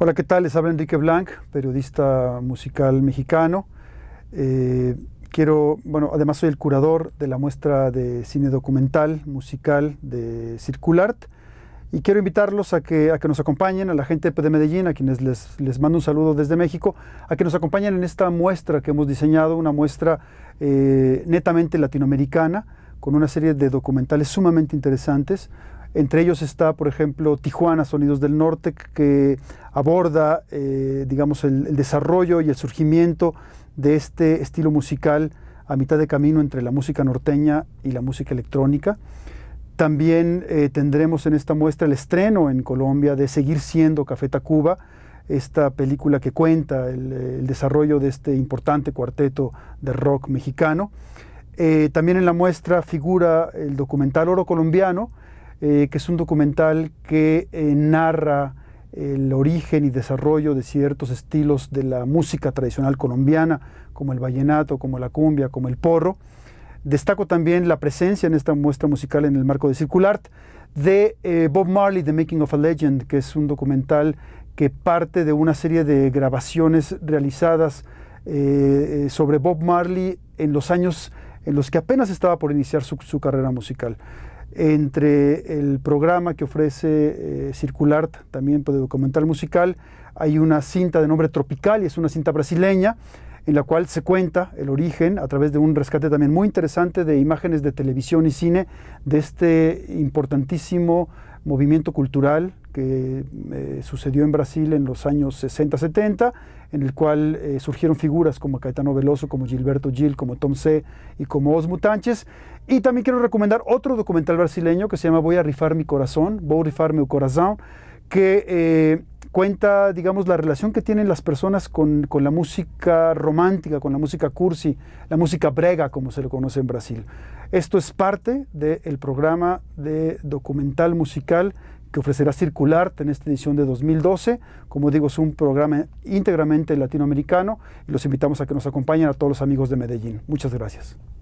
Hola, ¿qué tal? Les habla Enrique Blanc, periodista musical mexicano. Eh, quiero, bueno, además soy el curador de la muestra de cine documental musical de Circulart y quiero invitarlos a que, a que nos acompañen, a la gente de Medellín, a quienes les, les mando un saludo desde México, a que nos acompañen en esta muestra que hemos diseñado, una muestra eh, netamente latinoamericana, con una serie de documentales sumamente interesantes entre ellos está, por ejemplo, Tijuana, Sonidos del Norte, que aborda, eh, digamos, el, desarrollo y el surgimiento de este estilo musical a mitad de camino entre la música norteña y la música electrónica. También eh, tendremos en esta muestra el estreno en Colombia de Seguir siendo Café Tacuba, esta película que cuenta el, desarrollo de este importante cuarteto de rock mexicano. Eh, también en la muestra figura el documental Oro Colombiano, eh, que es un documental que eh, narra el origen y desarrollo de ciertos estilos de la música tradicional colombiana, como el vallenato, como la cumbia, como el porro. Destaco también la presencia en esta muestra musical en el marco de Circular de eh, Bob Marley, The Making of a Legend, que es un documental que parte de una serie de grabaciones realizadas sobre Bob Marley en los años en los que apenas estaba por iniciar su carrera musical. Entre el programa que ofrece eh, Circular Circulart, también pues, de documental musical, hay una cinta de nombre Tropical y es una cinta brasileña en la cual se cuenta el origen a través de un rescate también muy interesante de imágenes de televisión y cine de este importantísimo movimiento cultural que eh, sucedió en Brasil en los años 60-70, en el cual eh, surgieron figuras como Caetano Veloso, como Gilberto Gil, como Tom C. y como Os Tánchez. Y también quiero recomendar otro documental brasileño que se llama Voy a rifar mi corazón, Voy a rifar mi corazón, que eh, cuenta, digamos, la relación que tienen las personas con, la música romántica, con la música cursi, la música brega, como se le conoce en Brasil. Esto es parte del programa de documental musical que ofrecerá Circular en esta edición de 2012. Como digo, es un programa íntegramente latinoamericano y los invitamos a que nos acompañen a todos los amigos de Medellín. Muchas gracias.